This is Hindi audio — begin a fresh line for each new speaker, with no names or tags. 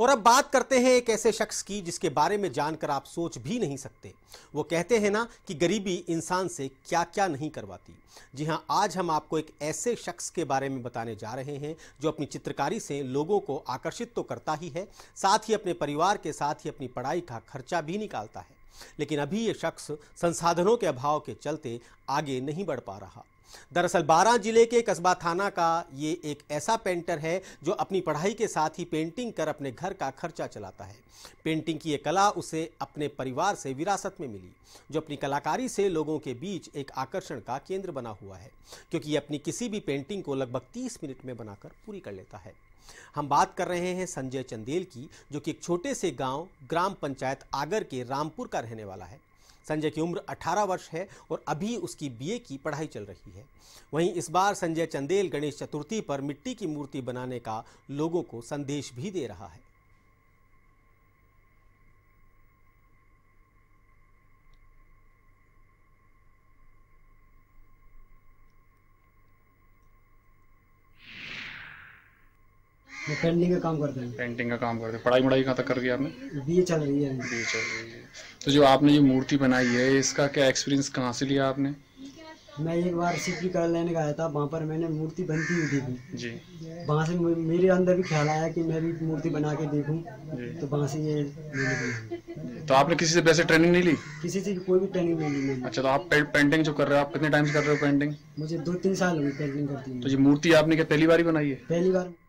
और अब बात करते हैं एक ऐसे शख्स की जिसके बारे में जानकर आप सोच भी नहीं सकते वो कहते हैं ना कि गरीबी इंसान से क्या क्या नहीं करवाती जी हाँ आज हम आपको एक ऐसे शख्स के बारे में बताने जा रहे हैं जो अपनी चित्रकारी से लोगों को आकर्षित तो करता ही है साथ ही अपने परिवार के साथ ही अपनी पढ़ाई का खर्चा भी निकालता है लेकिन अभी ये शख्स संसाधनों के अभाव के चलते आगे नहीं बढ़ पा रहा दरअसल बारा जिले के कस्बा थाना का ये एक ऐसा पेंटर है जो अपनी पढ़ाई के साथ ही पेंटिंग कर अपने घर का खर्चा चलाता है पेंटिंग की ये कला उसे अपने परिवार से विरासत में मिली जो अपनी कलाकारी से लोगों के बीच एक आकर्षण का केंद्र बना हुआ है क्योंकि ये अपनी किसी भी पेंटिंग को लगभग तीस मिनट में बनाकर पूरी कर लेता है हम बात कर रहे हैं संजय चंदेल की जो कि एक छोटे से गांव ग्राम पंचायत आगर के रामपुर का रहने वाला है संजय की उम्र 18 वर्ष है और अभी उसकी बीए की पढ़ाई चल रही है वहीं इस बार संजय चंदेल गणेश चतुर्थी पर मिट्टी की मूर्ति बनाने का लोगों को संदेश भी दे रहा है
पेंटिंग का काम करते हैं
पेंटिंग का काम करते हैं पढ़ाई मढ़ाई कहाँ तक कर रही है आपने
बी चल रही है बी चल रही है
तो जो आपने ये मूर्ति बनाई है इसका क्या एक्सपीरियंस कहाँ से लिया आपने
मैं एक बार सिटी कर लेने गया था वहाँ पर मैंने मूर्ति बनती हुई देखी जी वहाँ से मेरे अंदर भी ख्याल आया कि मैं भी मूर्ति बना के देखूँ तो वहाँ से ये
तो आपने किसी से पैसे ट्रेनिंग
नहीं ली किसी से कोई भी ट्रेनिंग
नहीं ली अच्छा तो आप पे, पेंटिंग जो कर रहे हो आप कितने टाइम से कर रहे हो पेंटिंग
मुझे दो तीन साल हुए पेंटिंग करती हूँ
तो ये मूर्ति आपने क्या पहली बार ही बनाई है पहली बार